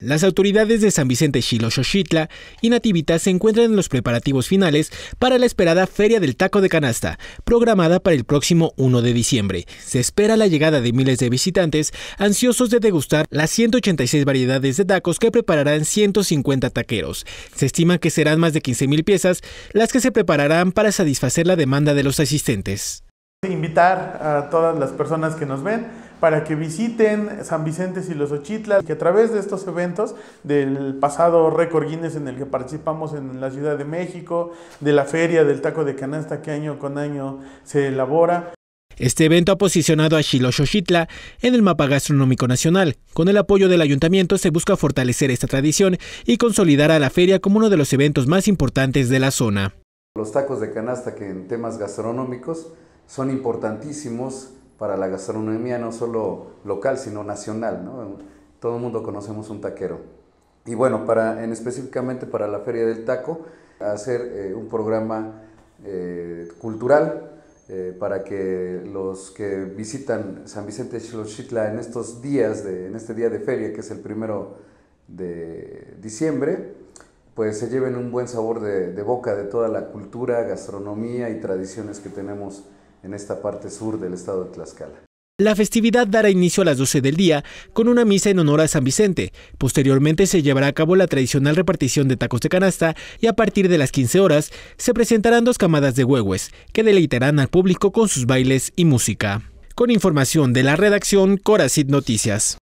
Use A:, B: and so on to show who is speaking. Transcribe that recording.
A: Las autoridades de San Vicente Xochitla y Nativita se encuentran en los preparativos finales para la esperada Feria del Taco de Canasta, programada para el próximo 1 de diciembre. Se espera la llegada de miles de visitantes ansiosos de degustar las 186 variedades de tacos que prepararán 150 taqueros. Se estima que serán más de 15.000 piezas las que se prepararán para satisfacer la demanda de los asistentes.
B: Invitar a todas las personas que nos ven para que visiten San Vicente y los Ochitlas, que a través de estos eventos del pasado récord Guinness en el que participamos en la Ciudad de México, de la feria del taco de canasta que año con año se
A: elabora. Este evento ha posicionado a Xochitla en el mapa gastronómico nacional. Con el apoyo del ayuntamiento se busca fortalecer esta tradición y consolidar a la feria como uno de los eventos más importantes de la zona.
C: Los tacos de canasta que en temas gastronómicos son importantísimos para la gastronomía no solo local, sino nacional. Todo el mundo conocemos un taquero. Y bueno, para, en específicamente para la Feria del Taco, hacer eh, un programa eh, cultural eh, para que los que visitan San Vicente Chilochitla en estos días, de, en este día de feria, que es el primero de diciembre, pues se lleven un buen sabor de, de boca de toda la cultura, gastronomía y tradiciones que tenemos en esta parte sur del estado de Tlaxcala.
A: La festividad dará inicio a las 12 del día con una misa en honor a San Vicente. Posteriormente se llevará a cabo la tradicional repartición de tacos de canasta y a partir de las 15 horas se presentarán dos camadas de huehues que deleitarán al público con sus bailes y música. Con información de la redacción Corazit Noticias.